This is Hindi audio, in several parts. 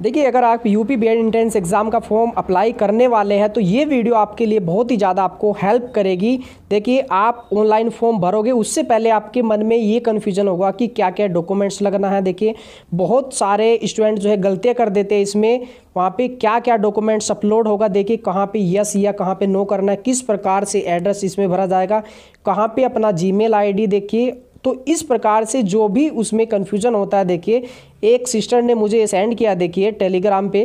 देखिए अगर आप U P B entrance exam का फॉर्म अप्लाई करने वाले हैं तो ये वीडियो आपके लिए बहुत ही ज़्यादा आपको हेल्प करेगी देखिए आप ऑनलाइन फॉर्म भरोगे उससे पहले आपके मन में ये कन्फ्यूजन होगा कि क्या क्या डॉक्यूमेंट्स लगना है देखिए बहुत सारे स्टूडेंट जो है गलतियाँ कर देते हैं इसमें वहाँ पे क्या क्या डॉक्यूमेंट्स अपलोड होगा देखिए कहाँ पे यस या कहाँ पे नो करना है किस प्रकार से एड्रेस इसमें भरा जाएगा कहाँ पे अपना जीमेल आईडी देखिए तो इस प्रकार से जो भी उसमें कन्फ्यूजन होता है देखिए एक सिस्टर ने मुझे सेंड किया देखिए टेलीग्राम पे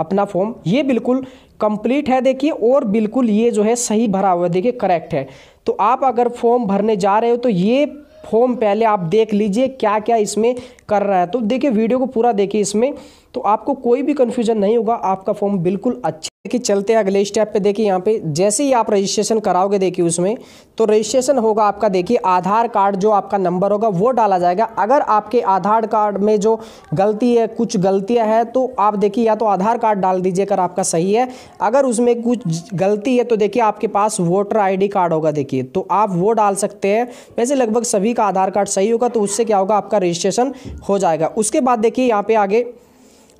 अपना फॉर्म ये बिल्कुल कंप्लीट है देखिए और बिल्कुल ये जो है सही भरा हुआ है देखिए करेक्ट है तो आप अगर फॉर्म भरने जा रहे हो तो ये फॉर्म पहले आप देख लीजिए क्या क्या इसमें कर रहा है तो देखिए वीडियो को पूरा देखिए इसमें तो आपको कोई भी कन्फ्यूजन नहीं होगा आपका फॉर्म बिल्कुल अच्छा देखिए चलते हैं अगले स्टेप पे देखिए यहाँ पे जैसे ही आप रजिस्ट्रेशन कराओगे देखिए उसमें तो रजिस्ट्रेशन होगा आपका देखिए आधार कार्ड जो आपका नंबर होगा वो डाला जाएगा अगर आपके आधार कार्ड में जो गलती है कुछ गलतियाँ है तो आप देखिए या तो आधार कार्ड डाल दीजिए अगर आपका सही है अगर उसमें कुछ गलती है तो देखिए आपके पास वोटर आई कार्ड होगा देखिए तो आप वो डाल सकते हैं वैसे लगभग सभी का आधार कार्ड सही होगा तो उससे क्या होगा आपका रजिस्ट्रेशन हो जाएगा उसके बाद देखिए यहाँ पे आगे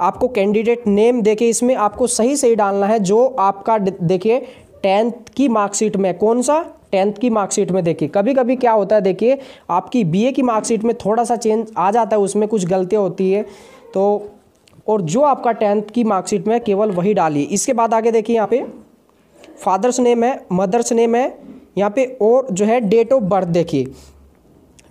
आपको कैंडिडेट नेम देखिए इसमें आपको सही सही डालना है जो आपका देखिए टेंथ की मार्कशीट में कौन सा टेंथ की मार्कशीट में देखिए कभी कभी क्या होता है देखिए आपकी बीए की मार्कशीट में थोड़ा सा चेंज आ जाता है उसमें कुछ गलतियाँ होती है तो और जो आपका टेंथ की मार्कशीट में केवल वही डालिए इसके बाद आगे देखिए यहाँ पे फादर्स नेम है मदर्स नेम है यहाँ पे और जो है डेट ऑफ बर्थ देखिए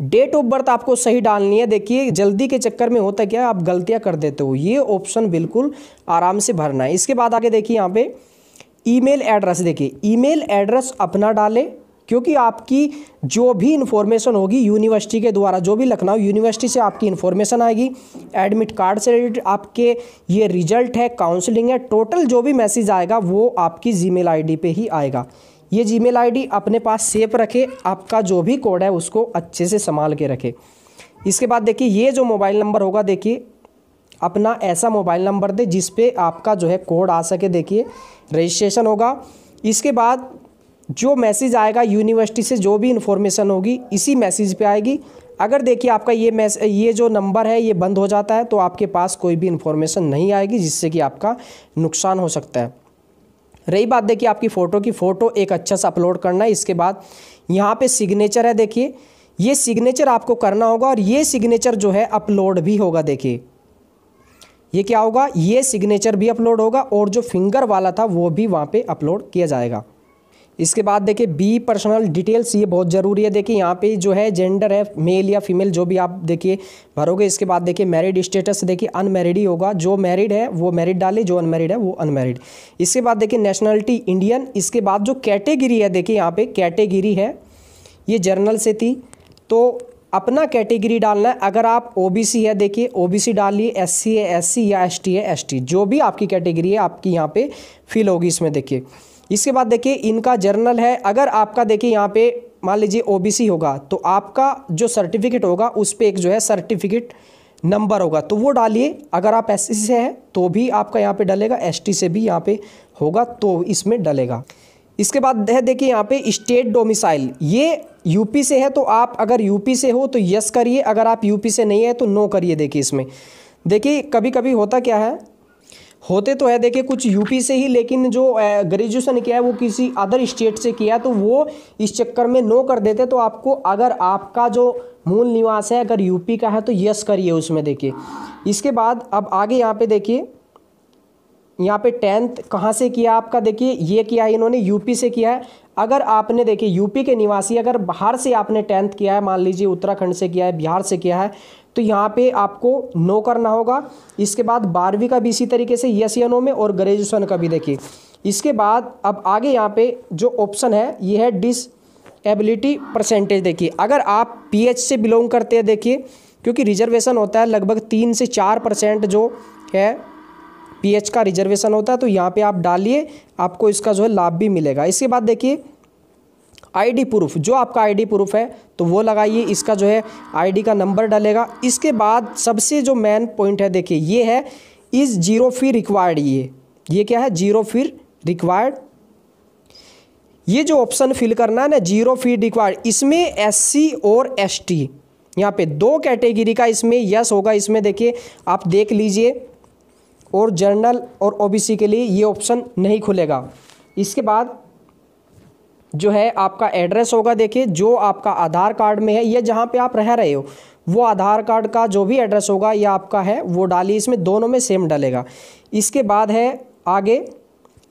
डेट ऑफ बर्थ आपको सही डालनी है देखिए जल्दी के चक्कर में होता क्या आप गलतियाँ कर देते हो ये ऑप्शन बिल्कुल आराम से भरना है इसके बाद आगे देखिए यहाँ पे ईमेल एड्रेस देखिए ईमेल एड्रेस अपना डालें क्योंकि आपकी जो भी इन्फॉर्मेशन होगी यूनिवर्सिटी के द्वारा जो भी लखनऊ यूनिवर्सिटी से आपकी इन्फॉर्मेशन आएगी एडमिट कार्ड से रिलेटेड आपके ये रिजल्ट है काउंसलिंग है टोटल जो भी मैसेज आएगा वो आपकी जी मेल पे ही आएगा ये जी मेल अपने पास सेफ रखे आपका जो भी कोड है उसको अच्छे से संभाल के रखे इसके बाद देखिए ये जो मोबाइल नंबर होगा देखिए अपना ऐसा मोबाइल नंबर दे जिस पे आपका जो है कोड आ सके देखिए रजिस्ट्रेशन होगा इसके बाद जो मैसेज आएगा यूनिवर्सिटी से जो भी इन्फॉर्मेशन होगी इसी मैसेज पे आएगी अगर देखिए आपका ये मैस ये जो नंबर है ये बंद हो जाता है तो आपके पास कोई भी इन्फॉर्मेशन नहीं आएगी जिससे कि आपका नुकसान हो सकता है रही बात देखिए आपकी फ़ोटो की फ़ोटो एक अच्छा सा अपलोड करना है इसके बाद यहाँ पे सिग्नेचर है देखिए ये सिग्नेचर आपको करना होगा और ये सिग्नेचर जो है अपलोड भी होगा देखिए ये क्या होगा ये सिग्नेचर भी अपलोड होगा और जो फिंगर वाला था वो भी वहाँ पे अपलोड किया जाएगा इसके बाद देखिए बी पर्सनल डिटेल्स ये बहुत ज़रूरी है देखिए यहाँ पे जो है जेंडर है मेल या फीमेल जो भी आप देखिए भरोगे इसके बाद देखिए मैरिड स्टेटस देखिए अनमेरिड ही होगा जो मैरिड है वो मैरिड डाले जो अनमेरिड है वो अनमेरिड इसके बाद देखिए नेशनलिटी इंडियन इसके बाद जो कैटेगरी है देखिए यहाँ पे कैटेगरी है ये जर्नल से थी तो अपना कैटेगरी डालना है अगर आप ओ है देखिए ओबीसी डालिए सी है सी या टी है टी जो भी आपकी कैटेगरी है आपकी यहाँ पे फिल होगी इसमें देखिए इसके बाद देखिए इनका जर्नल है अगर आपका देखिए यहाँ पे मान लीजिए ओबीसी होगा तो आपका जो सर्टिफिकेट होगा उस पर एक जो है सर्टिफिकेट नंबर होगा तो वो डालिए अगर आप एस से हैं तो भी आपका यहाँ पे डलेगा एस से भी यहाँ पे होगा तो इसमें डलेगा इसके बाद है देखिए यहाँ पे स्टेट डोमिसाइल ये यूपी से है तो आप अगर यूपी से हो तो यस करिए अगर आप यूपी से नहीं है तो नो करिए देखिए इसमें देखिए कभी कभी होता क्या है होते तो है देखिए कुछ यूपी से ही लेकिन जो ग्रेजुएशन किया है वो किसी अदर स्टेट से किया तो वो इस चक्कर में नो कर देते तो आपको अगर आपका जो मूल निवास है अगर यूपी का है तो यस करिए उसमें देखिए इसके बाद अब आगे यहाँ पे देखिए यहाँ पे टेंथ कहाँ से किया आपका देखिए ये किया है इन्होंने यूपी से किया है अगर आपने देखिए यूपी के निवासी अगर बाहर से आपने टेंथ किया है मान लीजिए उत्तराखंड से किया है बिहार से किया है तो यहाँ पे आपको नो करना होगा इसके बाद बारहवीं का भी इसी तरीके से यस या नो में और ग्रेजुएशन का भी देखिए इसके बाद अब आगे यहाँ पे जो ऑप्शन है ये है डिस एबिलिटी परसेंटेज देखिए अगर आप पीएच से बिलोंग करते हैं देखिए क्योंकि रिजर्वेशन होता है लगभग तीन से चार परसेंट जो है पीएच का रिजर्वेशन होता है तो यहाँ पे आप डालिए आपको इसका जो है लाभ भी मिलेगा इसके बाद देखिए आईडी प्रूफ जो आपका आईडी प्रूफ है तो वो लगाइए इसका जो है आईडी का नंबर डलेगा इसके बाद सबसे जो मेन पॉइंट है देखिए ये है इज़ जीरो फी रिक्वायर्ड ये ये क्या है जीरो फी रिक्वायर्ड ये जो ऑप्शन फिल करना है ना जीरो फी रिक्वायर्ड इसमें सी और टी यहाँ पे दो कैटेगरी का इसमें यस होगा इसमें देखिए आप देख लीजिए और जर्नल और ओबीसी के लिए ये ऑप्शन नहीं खुलेगा इसके बाद जो है आपका एड्रेस होगा देखिए जो आपका आधार कार्ड में है ये जहाँ पे आप रह रहे हो वो आधार कार्ड का जो भी एड्रेस होगा या आपका है वो डालिए इसमें दोनों में सेम डलेगा इसके बाद है आगे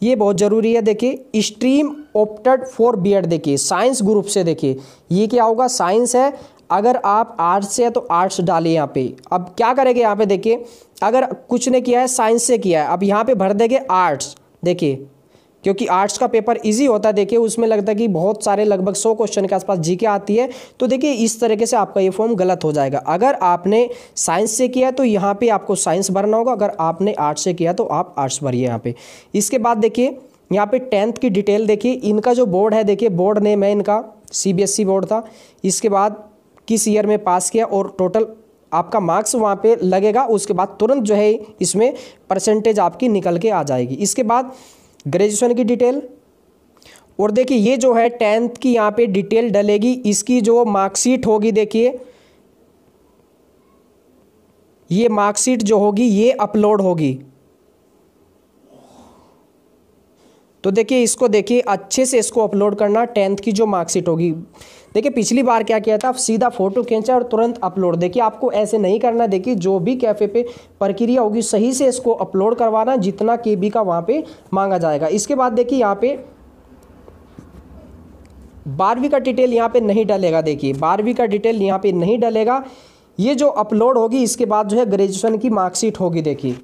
ये बहुत ज़रूरी है देखिए स्ट्रीम ऑप्टेड फॉर एड देखिए साइंस ग्रुप से देखिए ये क्या होगा साइंस है अगर आप आर्ट्स से है तो आर्ट्स डालिए यहाँ पे अब क्या करेंगे यहाँ पे देखिए अगर कुछ ने किया है साइंस से किया है अब यहाँ पे भर देंगे आर्ट्स देखिए क्योंकि आर्ट्स का पेपर ईजी होता है देखिए उसमें लगता है कि बहुत सारे लगभग सौ क्वेश्चन के आसपास जी के आती है तो देखिए इस तरीके से आपका ये फॉर्म गलत हो जाएगा अगर आपने साइंस से किया तो यहाँ पर आपको साइंस भरना होगा अगर आपने आर्ट्स से किया तो आप आर्ट्स भरिए यहाँ पर इसके बाद देखिए यहाँ पे टेंथ की डिटेल देखिए इनका जो बोर्ड है देखिए बोर्ड नेम है इनका सी बोर्ड e था इसके बाद किस ईयर में पास किया और टोटल आपका मार्क्स वहाँ पे लगेगा उसके बाद तुरंत जो है इसमें परसेंटेज आपकी निकल के आ जाएगी इसके बाद ग्रेजुएशन की डिटेल और देखिए ये जो है टेंथ की यहाँ पे डिटेल डलेगी इसकी जो मार्कशीट होगी देखिए ये मार्कशीट जो होगी ये अपलोड होगी तो देखिए इसको देखिए अच्छे से इसको अपलोड करना टेंथ की जो मार्कशीट होगी देखिए पिछली बार क्या किया था सीधा फोटो खींचा और तुरंत अपलोड देखिए आपको ऐसे नहीं करना देखिए जो भी कैफ़े पे प्रक्रिया होगी सही से इसको अपलोड करवाना जितना के का वहाँ पर मांगा जाएगा इसके बाद देखिए यहाँ पे बारहवीं का डिटेल यहाँ पे नहीं डलेगा देखिए बारहवीं का डिटेल यहाँ पे नहीं डलेगा ये जो अपलोड होगी इसके बाद जो है ग्रेजुएशन की मार्कशीट होगी देखिए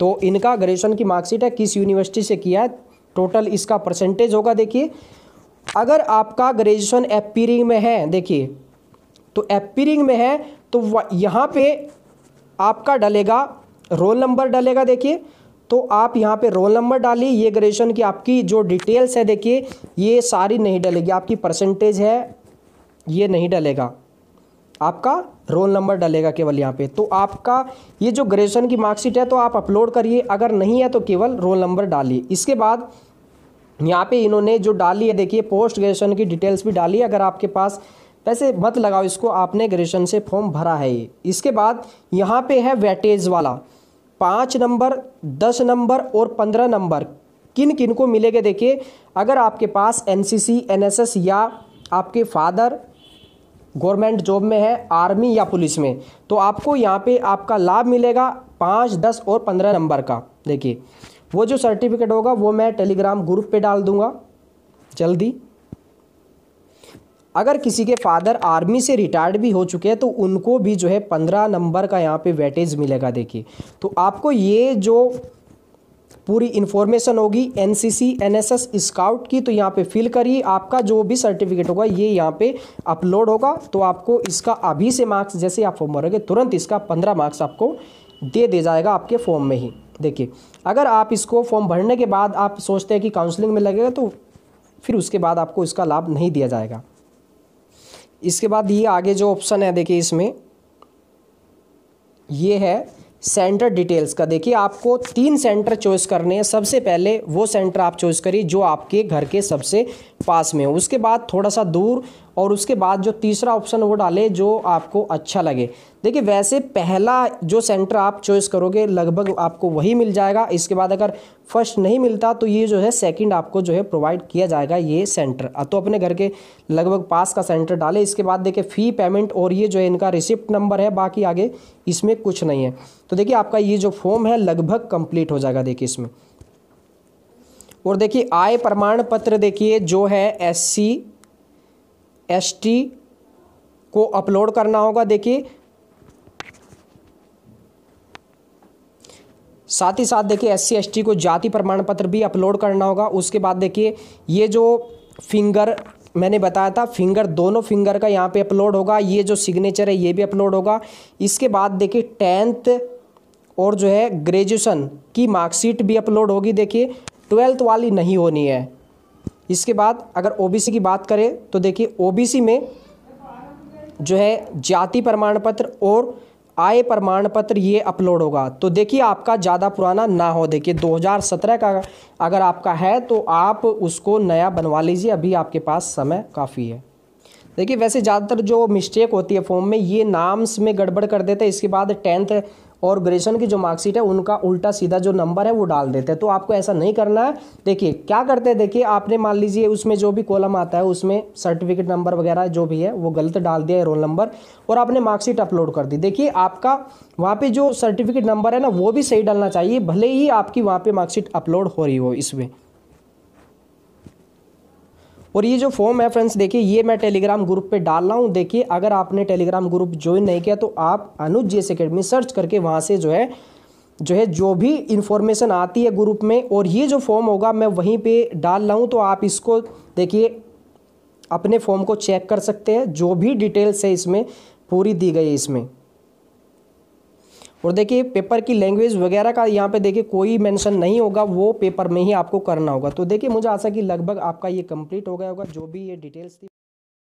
तो इनका ग्रेजुएशन की मार्कशीट है किस यूनिवर्सिटी से किया है टोटल इसका परसेंटेज होगा देखिए अगर आपका ग्रेजुएशन एपीरिंग में है देखिए तो एपीरिंग में है तो यहाँ पे आपका डलेगा रोल नंबर डलेगा देखिए तो आप यहाँ पे रोल नंबर डालिए ये ग्रेजुएशन की आपकी जो डिटेल्स है देखिए ये सारी नहीं डलेगी आपकी परसेंटेज है ये नहीं डलेगा आपका रोल नंबर डलेगा केवल यहाँ पे तो आपका ये जो ग्रेजुएशन की मार्कशीट है तो आप अपलोड करिए अगर नहीं है तो केवल रोल नंबर डालिए इसके बाद यहाँ पे इन्होंने जो डाली है देखिए पोस्ट ग्रेजुएशन की डिटेल्स भी डाली है अगर आपके पास पैसे मत लगाओ इसको आपने ग्रेजुएशन से फॉर्म भरा है ये इसके बाद यहाँ पे है वेटेज वाला पाँच नंबर दस नंबर और पंद्रह नंबर किन किन को मिलेंगे देखिए अगर आपके पास एस एनएसएस या आपके फादर गवर्नमेंट जॉब में है आर्मी या पुलिस में तो आपको यहाँ पे आपका लाभ मिलेगा पाँच दस और पंद्रह नंबर का देखिए वो जो सर्टिफिकेट होगा वो मैं टेलीग्राम ग्रुप पे डाल दूंगा जल्दी अगर किसी के फादर आर्मी से रिटायर्ड भी हो चुके हैं तो उनको भी जो है पंद्रह नंबर का यहाँ पे वेटेज मिलेगा देखिए तो आपको ये जो पूरी इन्फॉर्मेशन होगी N C C N S S scout की तो यहाँ पे फिल करिए आपका जो भी सर्टिफिकेट होगा ये यहाँ पे अपलोड होगा तो आपको इसका अभी से मार्क्स जैसे आप फॉर्म भरोगे तुरंत इसका पंद्रह मार्क्स आपको दे दिया जाएगा आपके फॉर्म में ही देखिए अगर आप इसको फॉर्म भरने के बाद आप सोचते हैं कि काउंसलिंग में लगेगा तो फिर उसके बाद आपको इसका लाभ नहीं दिया जाएगा इसके बाद ये आगे जो ऑप्शन है देखिए इसमें ये है सेंटर डिटेल्स का देखिए आपको तीन सेंटर चॉइस करने हैं सबसे पहले वो सेंटर आप चॉइस करिए जो आपके घर के सबसे पास में हो उसके बाद थोड़ा सा दूर और उसके बाद जो तीसरा ऑप्शन वो डालें जो आपको अच्छा लगे देखिए वैसे पहला जो सेंटर आप चॉइस करोगे लगभग आपको वही मिल जाएगा इसके बाद अगर फर्स्ट नहीं मिलता तो ये जो है सेकंड आपको जो है प्रोवाइड किया जाएगा ये सेंटर तो अपने घर के लगभग पास का सेंटर डालें इसके बाद देखिए फ़ी पेमेंट और ये जो है इनका रिसिप्ट नंबर है बाकी आगे इसमें कुछ नहीं है तो देखिए आपका ये जो फॉर्म है लगभग कम्प्लीट हो जाएगा देखिए इसमें और देखिए आय प्रमाण पत्र देखिए जो है एससी एस टी को अपलोड करना होगा देखिए साथ ही साथ देखिए एस सी को जाति प्रमाण पत्र भी अपलोड करना होगा उसके बाद देखिए ये जो फिंगर मैंने बताया था फिंगर दोनों फिंगर का यहाँ पे अपलोड होगा ये जो सिग्नेचर है ये भी अपलोड होगा इसके बाद देखिए टेंथ और जो है ग्रेजुएशन की मार्कशीट भी अपलोड होगी देखिए ट्वेल्थ वाली नहीं होनी है इसके बाद अगर ओबीसी की बात करें तो देखिए ओबीसी में जो है जाति प्रमाण पत्र और आय प्रमाण पत्र ये अपलोड होगा तो देखिए आपका ज़्यादा पुराना ना हो देखिए 2017 का अगर आपका है तो आप उसको नया बनवा लीजिए अभी आपके पास समय काफ़ी है देखिए वैसे ज़्यादातर जो मिस्टेक होती है फॉर्म में ये नाम्स में गड़बड़ कर देते हैं इसके बाद टेंथ और ग्रेजुएशन की जो मार्कशीट है उनका उल्टा सीधा जो नंबर है वो डाल देते हैं तो आपको ऐसा नहीं करना है देखिए क्या करते हैं देखिए आपने मान लीजिए उसमें जो भी कॉलम आता है उसमें सर्टिफिकेट नंबर वगैरह जो भी है वो गलत डाल दिया है रोल नंबर और आपने मार्कशीट अपलोड कर दी देखिए आपका वहाँ पर जो सर्टिफिकेट नंबर है ना वो भी सही डालना चाहिए भले ही आपकी वहाँ पर मार्कशीट अपलोड हो रही हो इसमें और ये जो फॉर्म है फ्रेंड्स देखिए ये मैं टेलीग्राम ग्रुप पे डाल रहा हूँ देखिए अगर आपने टेलीग्राम ग्रुप ज्वाइन नहीं किया तो आप अनुज जेस अकेडमी सर्च करके वहाँ से जो है जो है जो भी इन्फॉर्मेशन आती है ग्रुप में और ये जो फॉर्म होगा मैं वहीं पर डाल रहा हूँ तो आप इसको देखिए अपने फॉर्म को चेक कर सकते हैं जो भी डिटेल्स है इसमें पूरी दी गई है इसमें और देखिए पेपर की लैंग्वेज वगैरह का यहाँ पे देखिए कोई मेंशन नहीं होगा वो पेपर में ही आपको करना होगा तो देखिए मुझे आशा कि लगभग आपका ये कंप्लीट हो गया होगा जो भी ये डिटेल्स थी